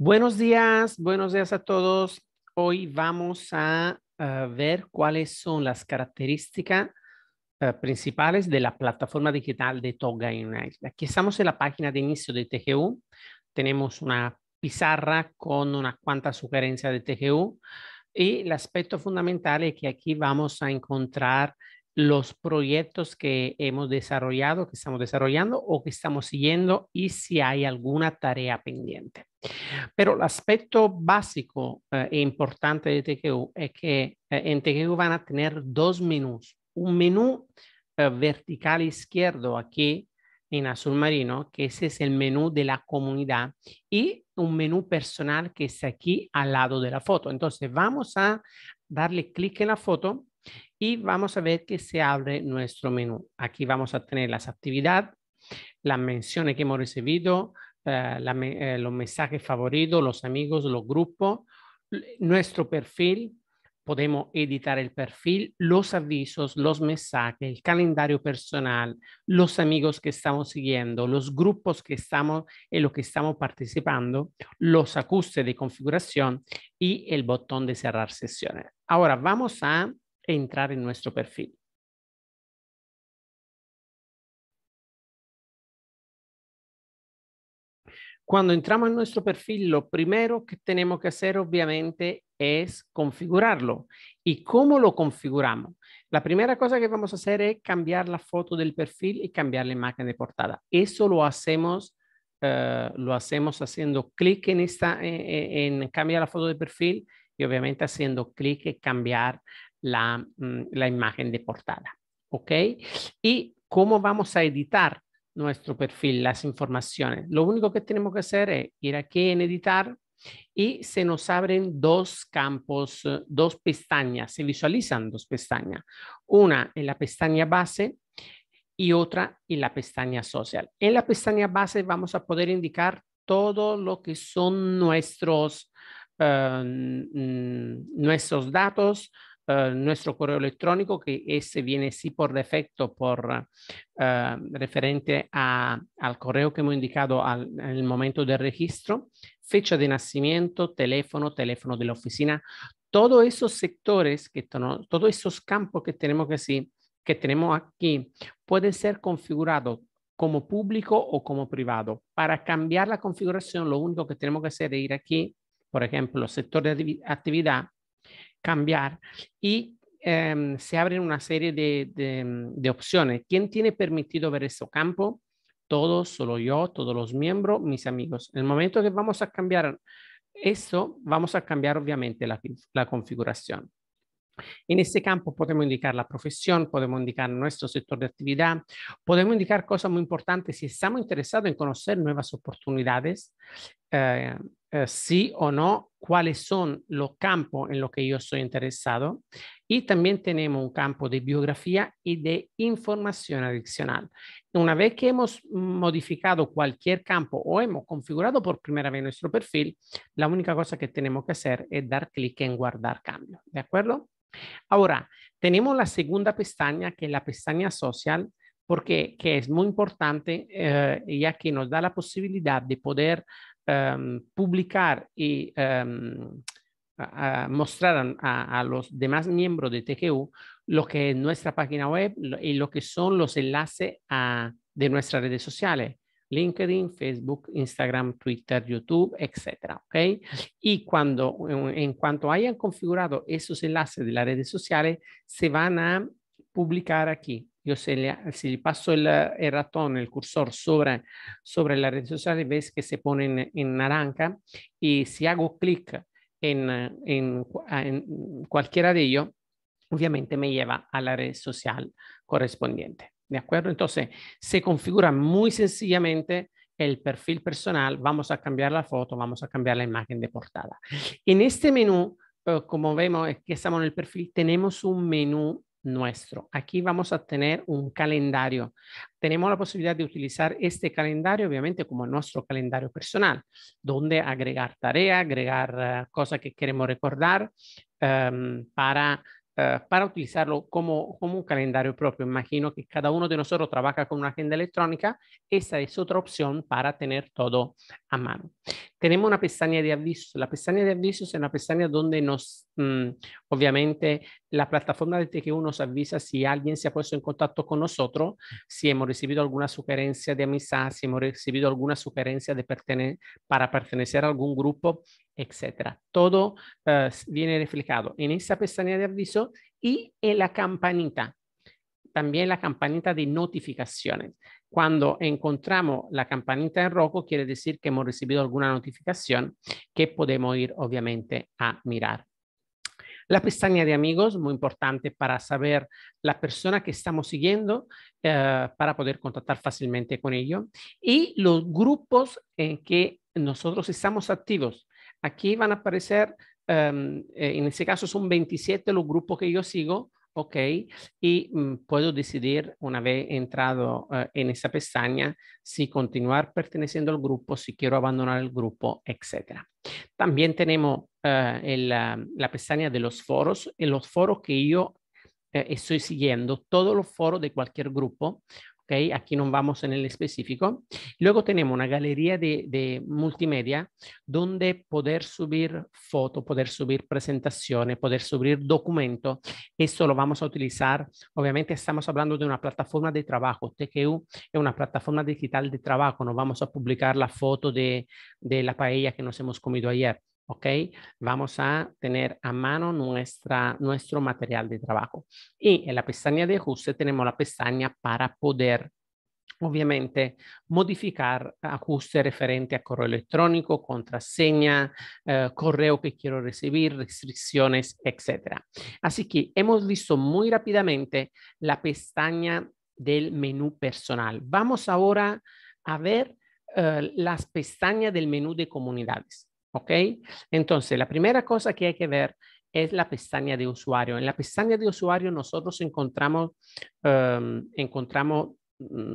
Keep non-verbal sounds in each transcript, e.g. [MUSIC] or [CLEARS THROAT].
Buenos días, buenos días a todos. Hoy vamos a, ver cuáles son las características eh, principales de la plataforma digital de Toga Unite. Aquí estamos en la página de inicio de TGU. Tenemos una pizarra con unas cuantas sugerencias de TGU y el aspecto fundamental es que aquí vamos a encontrar los proyectos que hemos desarrollado, que estamos desarrollando o que estamos siguiendo y si hay alguna tarea pendiente. Pero el aspecto básico eh, e importante de TQ es que eh, en TQ van a tener dos menús. Un menú eh, vertical izquierdo aquí en azul marino, que ese es el menú de la comunidad, y un menú personal que está aquí al lado de la foto. Entonces vamos a darle clic en la foto y vamos a ver que se abre nuestro menú. Aquí vamos a tener las actividades, las menciones que hemos recibido, eh, eh, los mensajes favoritos, los amigos, los grupos, nuestro perfil, podemos editar el perfil, los avisos, los mensajes, el calendario personal, los amigos que estamos siguiendo, los grupos que estamos en los que estamos participando, los ajustes de configuración y el botón de cerrar sesiones. Ahora vamos a entrar en nuestro perfil. Cuando entramos en nuestro perfil, lo primero que tenemos que hacer obviamente es configurarlo. ¿Y cómo lo configuramos? La primera cosa que vamos a hacer es cambiar la foto del perfil y cambiar la imagen de portada. Eso lo hacemos, eh, lo hacemos haciendo clic en e, e, en cambiar la foto de perfil y obviamente haciendo clic en cambiar Mm, la, imagen de portada. ¿Ok? ¿Y cómo vamos a editar nuestro perfil, las informaciones? Lo único que tenemos que hacer es ir aquí en editar y se nos abren dos campos, eh, dos pestañas, se visualizan dos pestañas. Una en la pestaña base y otra en la pestaña social. En la pestaña base vamos a poder indicar todo lo que son nuestros, eh, nuestros datos, eh, nuestro correo electrónico, que ese viene sí por defecto, por eh, referente a, al correo que hemos indicado al, en el momento del registro, fecha de nacimiento, teléfono, teléfono de la oficina, todos esos sectores, que todos esos campos que tenemos, que, sí, que tenemos aquí, pueden ser configurados como público o como privado. Para cambiar la configuración, lo único que tenemos que hacer es ir aquí, por ejemplo, sector de actividad, cambiar y em, se abren una serie mm, de, opciones. ¿Quién tiene permitido ver ese campo? Todos, solo yo, todos los miembros, mis amigos. En el momento que vamos a cambiar eso, vamos a cambiar obviamente la, la configuración. En este campo podemos indicar la profesión, podemos indicar nuestro sector de actividad, podemos indicar cosas muy importantes si estamos interesados en conocer nuevas oportunidades eh, eh, sí o no, cuáles son los campos en los que yo estoy interesado. Y también tenemos un campo de biografía y de información adicional. Una vez que hemos modificado cualquier campo o hemos configurado por primera vez nuestro perfil, la única cosa que tenemos que hacer es dar clic en guardar cambio. ¿De acuerdo? Ahora, tenemos la segunda pestaña, que es la pestaña social, porque que es muy importante, eh, ya que nos da la posibilidad de poder Em, publicar y em, mostrar a, los demás miembros de TGU lo que es nuestra página web y lo que son los enlaces de nuestras redes sociales. LinkedIn, Facebook, Instagram, Twitter, YouTube, etc. ¿okay? Y cuando, en cuanto hayan configurado esos enlaces de las redes sociales, se van a publicar aquí yo si le paso el, ratón, el cursor sobre, sobre la red social, ves que se pone en, naranja y si hago clic en, en cualquiera de ellos, obviamente me lleva a la red social correspondiente. ¿De acuerdo? Entonces, se configura muy sencillamente el perfil personal, vamos a cambiar la foto, vamos a cambiar la imagen de portada. En este menú, eh, como vemos, que estamos en el perfil, tenemos un menú nuestro. Aquí vamos a tener un calendario. Tenemos la posibilidad de utilizar este calendario, obviamente, como nuestro calendario personal, donde agregar tarea, agregar eh, cosas que queremos recordar em, para, eh, para utilizarlo como, como un calendario propio. Imagino que cada uno de nosotros trabaja con una agenda electrónica. Esa es otra opción para tener todo a mano. Tenemos una pestaña de avisos. La pestaña de avisos es una pestaña donde nos, mm, obviamente, la plataforma de TQ nos avisa si alguien se ha puesto en contacto con nosotros, si hemos recibido alguna sugerencia de amistad, si hemos recibido alguna sugerencia de para pertenecer a algún grupo, etcétera. Todo eh, viene reflejado en esa pestaña de aviso y en la campanita. También la campanita de notificaciones. Cuando encontramos la campanita en rojo, quiere decir que hemos recibido alguna notificación que podemos ir obviamente a mirar. La pestaña de amigos, muy importante para saber la persona que estamos siguiendo, eh, para poder contactar fácilmente con ellos. Y los grupos en que nosotros estamos activos. Aquí van a aparecer, em, eh, en este caso son 27 los grupos que yo sigo, Ok, y mm, puedo decidir una vez entrado eh, en esa pestaña si continuar perteneciendo al grupo, si quiero abandonar el grupo, etc. También tenemos eh, la, la pestaña de los foros, en los foros que yo eh, estoy siguiendo, todos los foros de cualquier grupo aquí no vamos en el específico. Luego tenemos una galería de, multimedia donde poder subir foto, poder subir presentaciones, poder subir documento. Eso lo vamos a utilizar. Obviamente estamos hablando de una plataforma de trabajo. TQU es una plataforma digital de trabajo. No vamos a publicar la foto de la paella que nos hemos comido ayer. ¿ok? Vamos a tener a mano nuestro material de trabajo. Y en la pestaña de ajuste tenemos la pestaña para poder obviamente modificar ajuste referente a correo electrónico, contraseña, eh, correo que quiero recibir, restricciones, etc. Así que hemos visto muy rápidamente la pestaña del menú personal. Vamos ahora a ver eh, las pestañas del menú de comunidades. ¿Ok? Entonces, la primera cosa que hay que ver es la pestaña de usuario. En la pestaña de usuario nosotros encontramos, em, encontramos mm,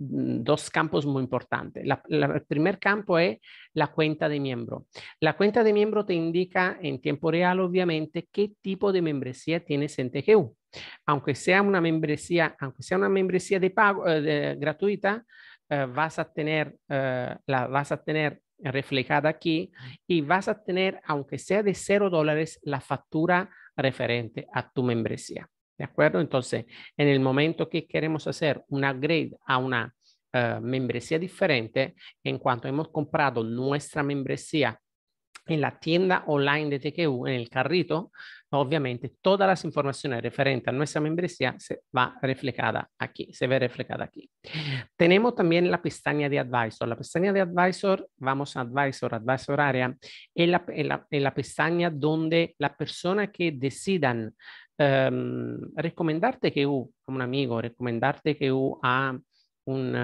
mm, dos campos muy importantes. el primer campo es la cuenta de miembro. La cuenta de miembro te indica en tiempo real, obviamente, qué tipo de membresía tienes en TGU. Aunque sea una membresía, aunque sea una membresía de pago, eh, gratuita, eh, vas a tener, eh, la, vas a tener reflejada aquí y vas a tener, aunque sea de cero dólares, la factura referente a tu membresía. ¿De acuerdo? Entonces, en el momento que queremos hacer un upgrade a una eh, membresía diferente, en cuanto hemos comprado nuestra membresía en la tienda online de TQU, en el carrito, obviamente todas la informaciones referente a nuestra membresía se va reflejada aquí, se ve reflejada aquí. Tenemos también la pestaña de Advisor. La pestaña de Advisor, vamos a Advisor, Advisor Area, es la, la, pestaña donde la persona que decidan em, recomendarte que a un amigo, em, recomendarte eh, que a un,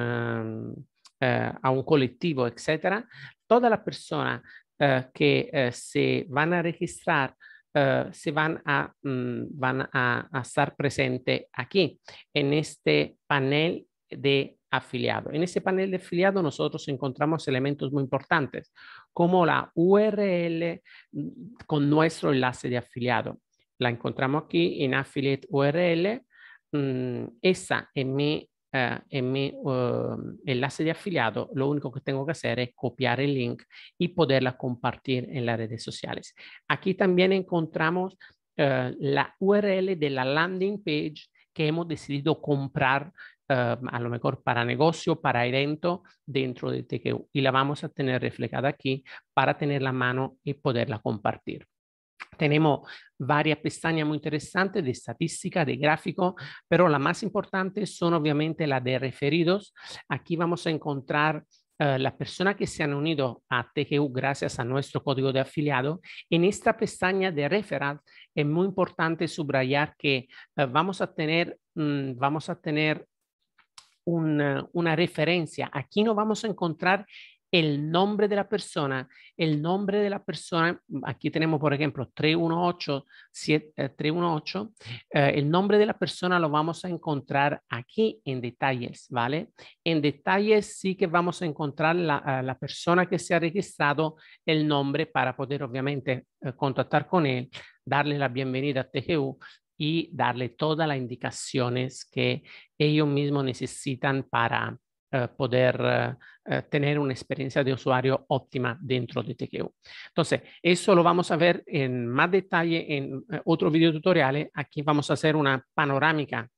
a un colectivo, etcétera, Toda la persona... Eh, que eh, se van a registrar eh, se van a, mm, van a, estar presente aquí en este panel de afiliado. En ese panel de afiliado nosotros encontramos elementos muy importantes como la URL mm, con nuestro enlace de afiliado. La encontramos aquí en Affiliate URL. Mm, esa en mi eh, en mi um, enlace de afiliado, lo único que tengo que hacer es copiar el link y poderla compartir en las redes sociales. Aquí también encontramos eh, la URL de la landing page que hemos decidido comprar um, a lo mejor para negocio, para evento dentro de TQ y la vamos a tener reflejada aquí para tener la mano y poderla compartir. Tenemos varias pestañas muy interesantes de estadística, de gráfico, pero la más importante son obviamente la de referidos. Aquí vamos a encontrar eh, las personas que se han unido a TGU gracias a nuestro código de afiliado, en esta pestaña de referral es muy importante subrayar que eh, vamos a tener, mm, vamos a tener una, eh, una, referencia. Aquí no vamos a encontrar el nombre de la persona, el nombre de la persona, aquí tenemos por ejemplo 318, 318 eh, eh, el nombre de la persona lo vamos a encontrar aquí en detalles, ¿vale? En detalles sí que vamos a encontrar la, eh, la persona que se ha registrado, el nombre para poder obviamente contactar con él, darle la bienvenida a TGU, y darle todas las indicaciones que ellos mismos necesitan para eh, poder eh, tener una experiencia de usuario óptima dentro de TQ. Entonces, eso lo vamos a ver en más detalle en eh, otro video tutorial. Aquí vamos a hacer una panorámica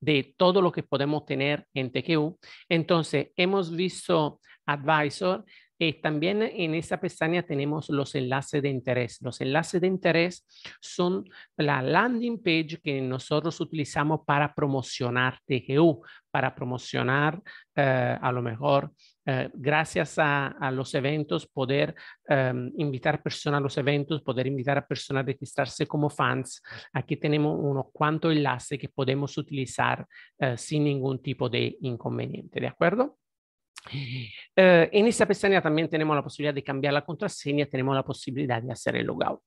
de todo lo que podemos tener en TQ. Entonces, hemos visto Advisor, eh, también en esa pestaña tenemos los enlaces de interés. Los enlaces de interés son la landing page que nosotros utilizamos para promocionar TGU, para promocionar eh, a lo mejor eh, gracias a, los eventos, poder invitar em, invitar personas a los eventos, poder invitar a personas a registrarse como fans. Aquí tenemos unos cuantos enlaces que podemos utilizar sin ningún tipo de inconveniente, ¿de acuerdo? Eh, en esta pestaña también tenemos la posibilidad de cambiar la contraseña, tenemos la posibilidad de hacer el logout.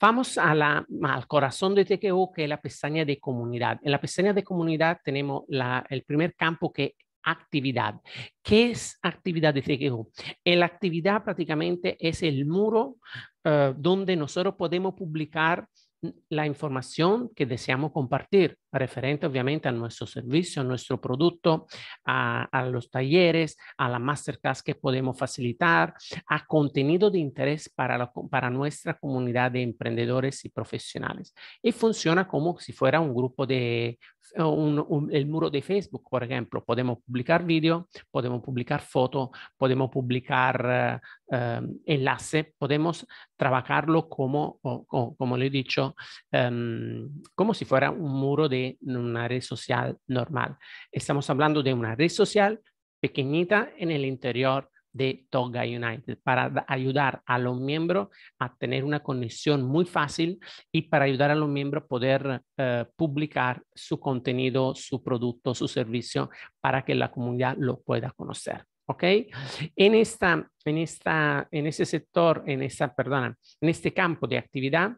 Vamos a la, al corazón de TQU, que es la pestaña de comunidad. En la pestaña de comunidad tenemos el primer campo que actividad. ¿Qué es actividad de TKO? La actividad prácticamente es el muro eh, donde nosotros podemos publicar la información que deseamos compartir referente obviamente a nuestro servicio, a nuestro producto, a, los talleres, a la masterclass que podemos facilitar, a contenido de interés para, para nuestra comunidad de emprendedores y profesionales. Y funciona como si fuera un grupo de, eh, un, el muro de Facebook, por ejemplo. Podemos publicar vídeo, podemos publicar foto, podemos publicar eh, em, enlace, podemos trabajarlo como, como le he dicho, em, como si fuera un muro de una red social normal. Estamos hablando de una red social pequeñita en el interior de Toga United para ayudar a los miembros a tener una conexión muy fácil y para ayudar a los miembros a poder eh, publicar su contenido, su producto, su servicio para que la comunidad lo pueda conocer. ¿Ok? En, esta, en, esta, en ese sector, en, esta, perdona, en este campo de actividad,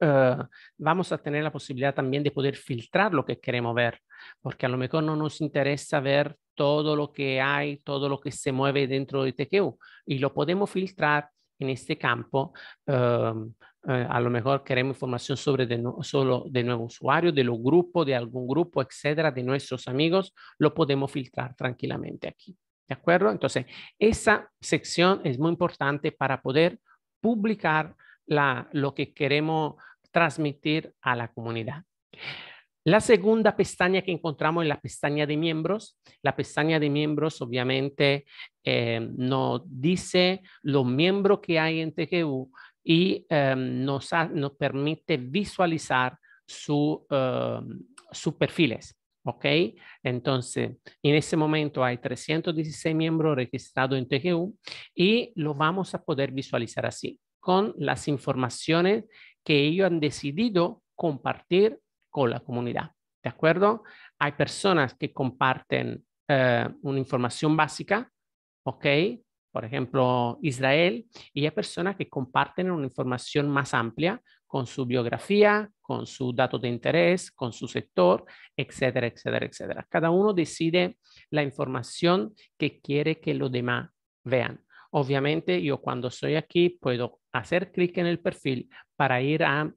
eh, vamos a tener la posibilidad también de poder filtrar lo que queremos ver, porque a lo mejor no nos interesa ver todo lo que hay, todo lo que se mueve dentro de TQ y lo podemos filtrar en este campo. Em, eh, a lo mejor queremos información sobre de solo de nuevo usuario, de los grupos, de algún grupo, etcétera, de nuestros amigos, lo podemos filtrar tranquilamente aquí. ¿De acuerdo? Entonces, esa sección es muy importante para poder publicar lo que queremos transmitir a la comunidad. La segunda pestaña que encontramos es la pestaña de miembros. La pestaña de miembros obviamente eh, nos dice los miembros que hay en TGU y em, nos, permite visualizar em, sus perfiles. Okay. Entonces, en ese momento hay 316 miembros registrados en TGU y lo vamos a poder visualizar así con las informaciones que ellos han decidido compartir con la comunidad. ¿De acuerdo? Hay personas que comparten eh, una información básica, ¿ok? Por ejemplo, Israel, y hay personas que comparten una información más amplia con su biografía, con su dato de interés, con su sector, etcétera, etcétera, etcétera. Cada uno decide la información que quiere que los demás vean. Obviamente, yo cuando estoy aquí puedo hacer clic en el perfil para ir a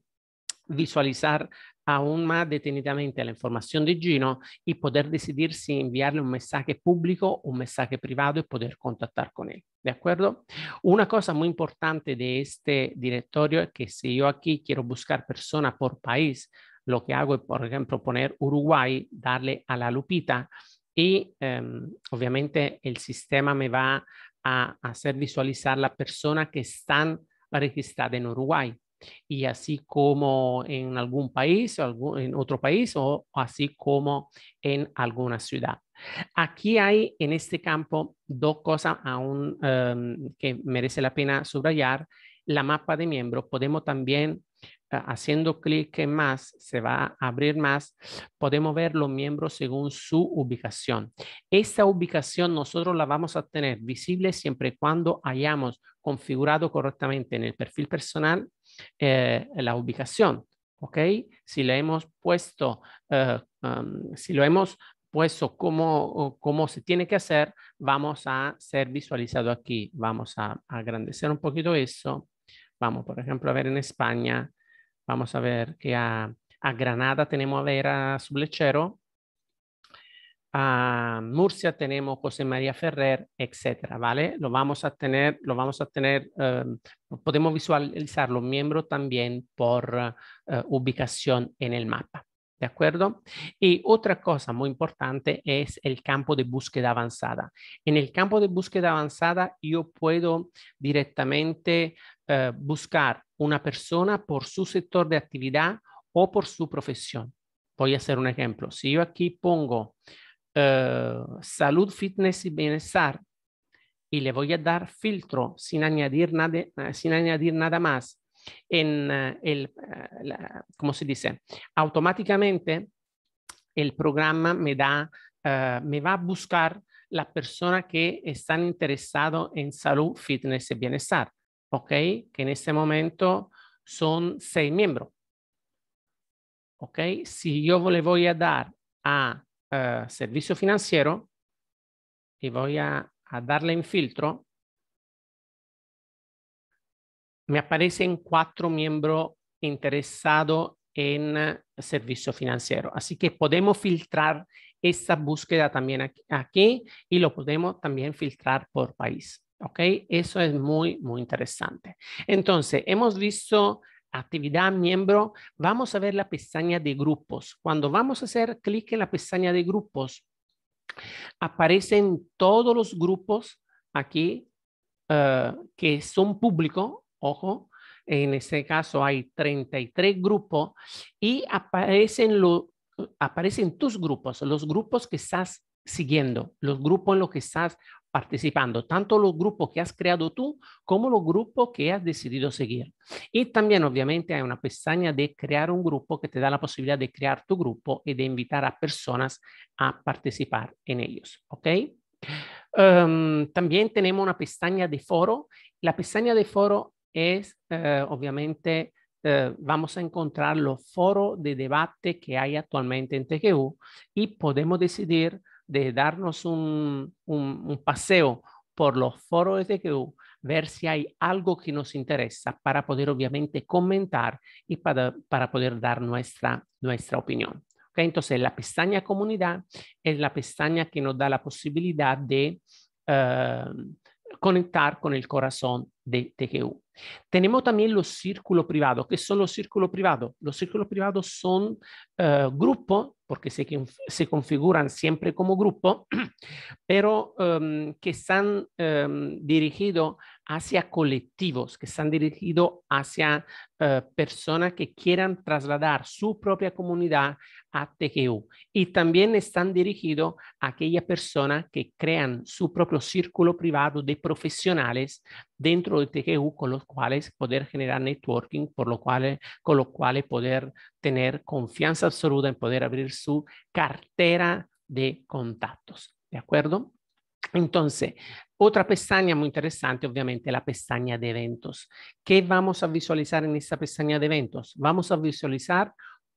visualizar aún más detenidamente la información de Gino y poder decidir si enviarle un mensaje público, o un mensaje privado y poder contactar con él. ¿De acuerdo? Una cosa muy importante de este directorio es que si yo aquí quiero buscar persona por país, lo que hago es, por ejemplo, poner Uruguay, darle a la lupita y em, obviamente el sistema me va a hacer visualizar la persona que están registrada en Uruguay. Y así como en algún país o en otro país o así como en alguna ciudad. Aquí hay en este campo dos cosas aún em, que merece la pena subrayar. La mapa de miembros, podemos también haciendo clic en más, se va a abrir más, podemos ver los miembros según su ubicación. Esta ubicación nosotros la vamos a tener visible siempre y cuando hayamos configurado correctamente en el perfil personal eh, la ubicación. ¿Ok? Si hemos puesto, eh, um, si lo hemos puesto como, se tiene que hacer, vamos a ser visualizado aquí. Vamos a, a agrandecer un poquito eso. Vamos, por ejemplo, a ver en España Vamos a ver que a, Granada tenemos a Vera Sublechero, a Murcia tenemos José María Ferrer, etcétera, ¿vale? Lo vamos a tener, lo vamos a tener, em, podemos visualizar los miembros también por eh, ubicación en el mapa, ¿de acuerdo? Y otra cosa muy importante es el campo de búsqueda avanzada. En el campo de búsqueda avanzada yo puedo directamente eh, buscar una persona por su sector de actividad o por su profesión. Voy a hacer un ejemplo. Si yo aquí pongo eh, salud, fitness y bienestar y le voy a dar filtro sin añadir nada, eh, sin añadir nada más, en eh, el, ¿cómo se dice? Automáticamente el programa me da, me va a buscar la persona que están interesado en salud, fitness y bienestar. ¿ok? Que en este momento son seis miembros, ¿ok? Si yo le voy a dar a eh, servicio financiero y voy a, darle en filtro, me aparecen cuatro miembros interesados en servicio financiero. Así que podemos filtrar esta búsqueda también aquí y lo podemos también filtrar por país. ¿Ok? Eso es muy, muy interesante. Entonces, hemos visto actividad miembro. Vamos a ver la pestaña de grupos. Cuando vamos a hacer clic en la pestaña de grupos, aparecen todos los grupos aquí eh, que son público. Ojo, en este caso hay 33 grupos y aparecen, aparecen tus grupos, los grupos que estás siguiendo, los grupos en los que estás participando, tanto los grupos que has creado tú como los grupos que has decidido seguir. Y también obviamente hay una pestaña de crear un grupo que te da la posibilidad de crear tu grupo y de invitar a personas a participar en ellos. ¿Ok? Em, también tenemos una pestaña de foro. La pestaña de foro es eh, obviamente eh, vamos a encontrar los foros de debate que hay actualmente en TGU y podemos decidir de darnos un, paseo por los foros de TQ, ver si hay algo que nos interesa para poder obviamente comentar y para, poder dar nuestra, nuestra opinión. ¿Okay? Entonces, la pestaña comunidad es la pestaña que nos da la posibilidad de eh, conectar con el corazón de TQU. Tenemos también los círculos privados. ¿Qué son los círculos privados? Los círculos privados son eh, grupos porque se, se configuran siempre como grupo, [CLEARS THROAT] pero em, que están em, dirigido dirigidos hacia colectivos, que están dirigidos hacia eh, personas que quieran trasladar su propia comunidad a TGU. Y también están dirigidos a aquellas personas que crean su propio círculo privado de profesionales dentro de TGU con los cuales poder generar networking, por lo cual, con lo cual poder tener confianza absoluta en poder abrir su cartera de contactos. ¿De acuerdo? Entonces, otra pestaña muy interesante, obviamente, la pestaña de eventos. ¿Qué vamos a visualizar en esta pestaña de eventos? Vamos a visualizar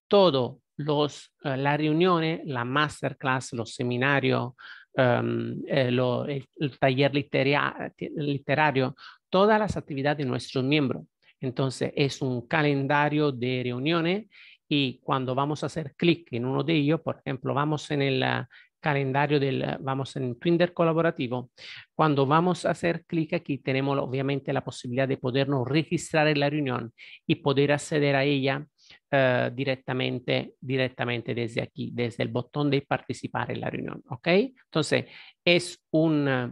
todo los, eh, las reuniones, la masterclass, los seminarios, em, eh, el, taller literario, todas las actividades de nuestros miembros. Entonces, es un calendario de reuniones y cuando vamos a hacer clic en uno de ellos, por ejemplo, vamos en el, ah, calendario del, eh, vamos en Twitter colaborativo, cuando vamos a hacer clic aquí, tenemos obviamente la posibilidad de podernos registrar en la reunión y poder acceder a ella eh, directamente, directamente desde aquí, desde el botón de participar en la reunión, ¿ok? Entonces, es un, eh,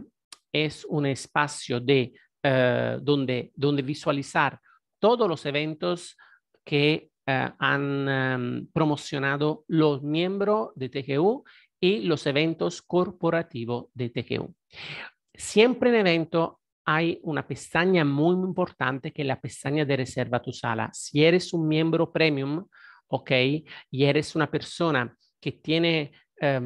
es un espacio de, donde, donde visualizar todos los eventos que han em, promocionado los miembros de TGU y los eventos corporativos de TGU. Siempre en evento hay una pestaña muy, importante que es la pestaña de reserva tu sala. Si eres un miembro premium, ok, y eres una persona que tiene, eh,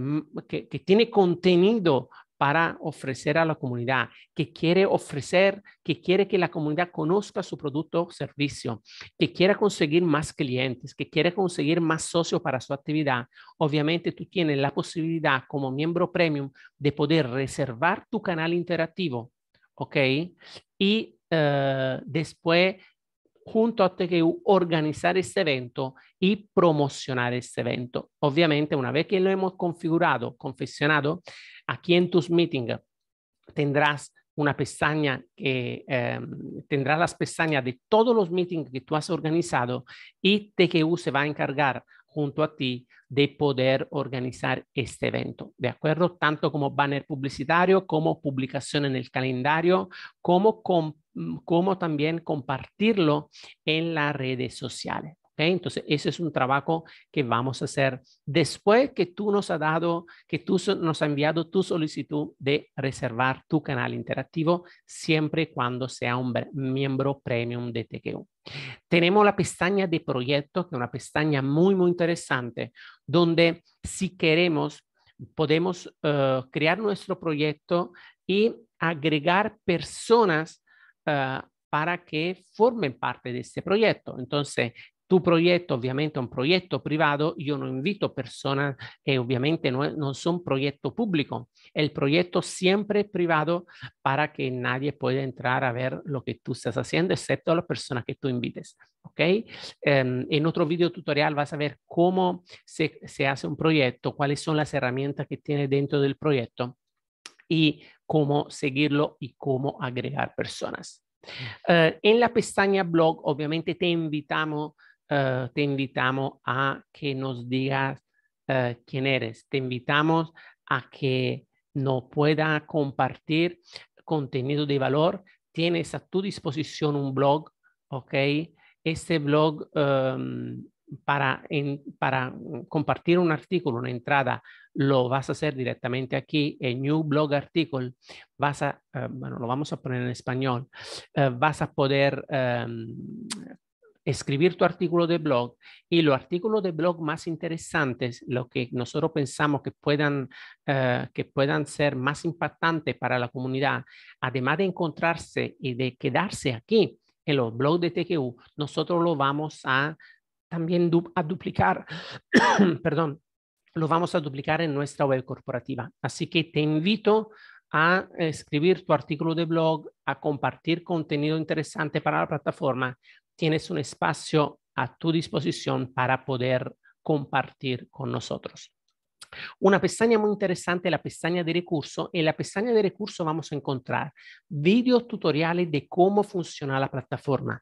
que tiene contenido para ofrecer a la comunidad, que quiere ofrecer, que quiere que la comunidad conozca su producto o servicio, que quiera conseguir más clientes, que quiere conseguir más socios para su actividad, obviamente tú tienes la posibilidad como miembro premium de poder reservar tu canal interactivo, ¿ok? Y eh, después junto a TGU organizar este evento y promocionar este evento. Obviamente, una vez que lo hemos configurado, confeccionado, Aquí en tus meetings eh, tendrás una pestaña que em, tendrá las pestañas de todos los meetings que tú has organizado y TQU se va a encargar junto a ti de poder organizar este evento, ¿de acuerdo? Tanto como banner publicitario, como publicación en el calendario, como, como también compartirlo en las redes sociales. Entonces, ese es un trabajo que vamos a hacer después que tú nos has dado, que tú nos has enviado tu solicitud de reservar tu canal interactivo siempre y cuando sea un miembro premium de TQU. Tenemos la pestaña de proyecto que es una pestaña muy, muy interesante, donde si queremos podemos eh, crear nuestro proyecto y agregar personas eh, para que formen parte de este proyecto. Entonces, tu proyecto obviamente, es un proyecto privado. Yo no invito personas que, obviamente, no, son proyecto un El proyecto siempre es privado para que nadie pueda entrar a ver lo que tú estás haciendo, excepto a las personas que tú invites, ¿ok? Em, en otro video tutorial vas a ver cómo se, hace un proyecto, cuáles son las herramientas que tiene dentro del proyecto y cómo seguirlo y cómo agregar personas. Eh, en la pestaña blog, obviamente te invitamos eh, te invitamos a que nos digas eh, quién eres. Te invitamos a que nos pueda compartir contenido de valor. Tienes a tu disposición un blog, ¿ok? Este blog em, para, para compartir un artículo, una entrada, lo vas a hacer directamente aquí en New Blog Article. Vas a, eh, bueno, lo vamos a poner en español. vas a poder em, escribir tu artículo de blog y los artículos de blog más interesantes, lo que nosotros pensamos que puedan, eh, que puedan ser más impactantes para la comunidad, además de encontrarse y de quedarse aquí en los blogs de TGU, nosotros lo vamos a también a duplicar, [COUGHS] perdón, lo vamos a duplicar en nuestra web corporativa. Así que te invito a escribir tu artículo de blog, a compartir contenido interesante para la plataforma, tienes un espacio a tu disposición para poder compartir con nosotros. Una pestaña muy interesante, la pestaña de recurso. En la pestaña de recurso vamos a encontrar videos tutoriales de cómo funciona la plataforma.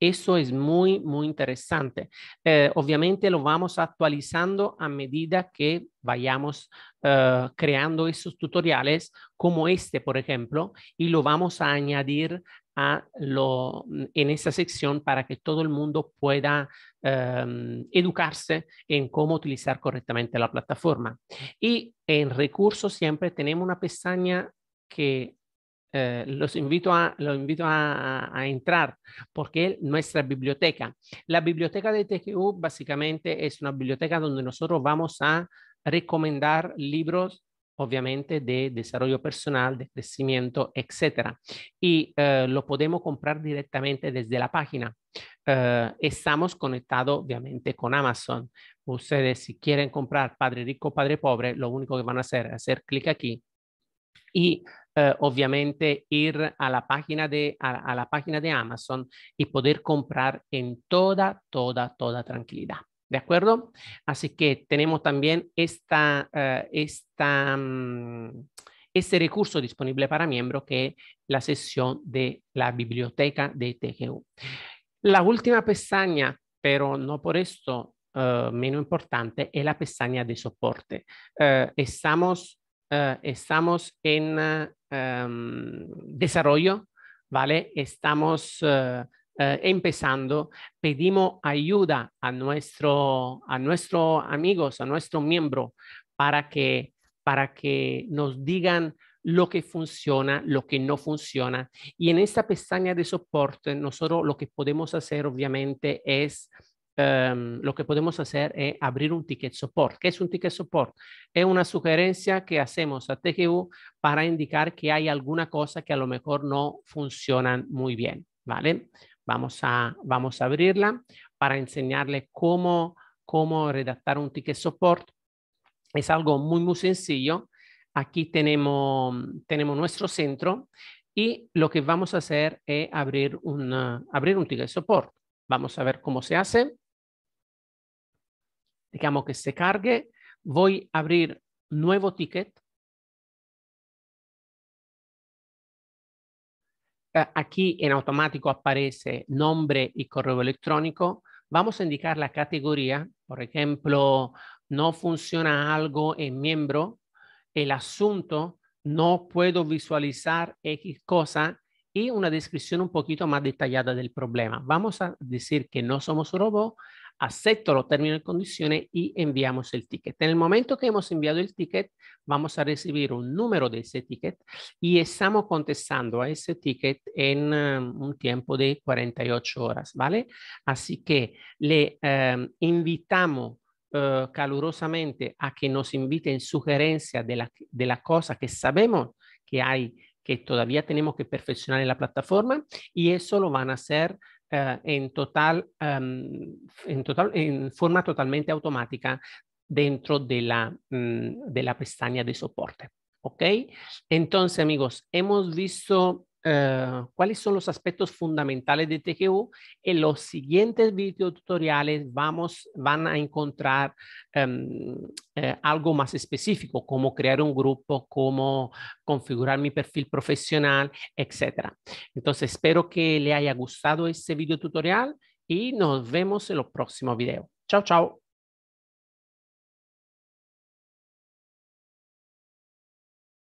Eso es muy, muy interesante. Eh, obviamente lo vamos actualizando a medida que vayamos eh, creando esos tutoriales como este, por ejemplo, y lo vamos a añadir Mm, en esta sección para que todo el mundo pueda em, educarse en cómo utilizar correctamente la plataforma. Y en recursos siempre tenemos una pestaña que eh, los invito, a, invito a, entrar porque es nuestra biblioteca. La biblioteca de TQU básicamente es una biblioteca donde nosotros vamos a recomendar libros obviamente de desarrollo personal, de crecimiento, etcétera. Y eh, lo podemos comprar directamente desde la página. Eh, estamos conectados obviamente con Amazon. Ustedes si quieren comprar Padre Rico, Padre Pobre, lo único que van a hacer es hacer clic aquí y eh, obviamente ir a la, página de, a la página de Amazon y poder comprar en toda, toda, toda tranquilidad. ¿De acuerdo? Así que tenemos también esta, eh, mm, este recurso disponible para miembro que es la sesión de la biblioteca de TGU. La última pestaña, pero no por esto eh, menos importante, es la pestaña de soporte. Eh, estamos, estamos en em, desarrollo, ¿vale? Estamos eh, empezando, pedimos ayuda a, nuestro, a nuestros amigos, a nuestro miembro, para que, para que nos digan lo que funciona, lo que no funciona. Y en esta pestaña de soporte, nosotros lo que podemos hacer, obviamente, es... Em, lo que podemos hacer es abrir un ticket support. ¿Qué es un ticket support? Es una sugerencia que hacemos a TGU para indicar que hay alguna cosa que a lo mejor no funcionan muy bien, ¿vale? Vamos a, vamos a abrirla para enseñarles cómo, cómo redactar un ticket support. Es algo muy, muy sencillo. Aquí tenemos, tenemos nuestro centro y lo que vamos a hacer es abrir un, abrir un ticket support. Vamos a ver cómo se hace. Digamos que se cargue. Voy a abrir nuevo ticket aquí en automático aparece nombre y correo electrónico. Vamos a indicar la categoría. Por ejemplo, no funciona algo en miembro. El asunto, no puedo visualizar X cosa y una descripción un poquito más detallada del problema. Vamos a decir que no somos robots, acepto los términos y condiciones y enviamos el ticket. En el momento que hemos enviado el ticket, vamos a recibir un número de ese ticket y estamos contestando a ese ticket en um, un tiempo de 48 horas, ¿vale? Así que le um, invitamos uh, calurosamente a que nos inviten sugerencias de la, de la cosa que sabemos que hay que todavía tenemos que perfeccionar en la plataforma y eso lo van a hacer eh, en, total, em, en, total, en forma totalmente automática dentro de la, mm, de la pestaña de soporte. ¿Ok? Entonces, amigos, hemos visto eh, cuáles son los aspectos fundamentales de TGU. En los siguientes videotutoriales vamos, van a encontrar em, eh, algo más específico, cómo crear un grupo, cómo configurar mi perfil profesional, etc. Entonces, espero que le haya gustado este videotutorial y nos vemos en los próximos videos. Chao, chao.